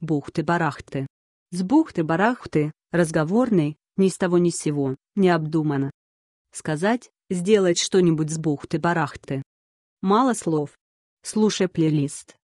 бухты-барахты. С бухты-барахты, разговорный, ни с того ни с сего, обдумано. Сказать, сделать что-нибудь с бухты-барахты. Мало слов. Слушай плейлист.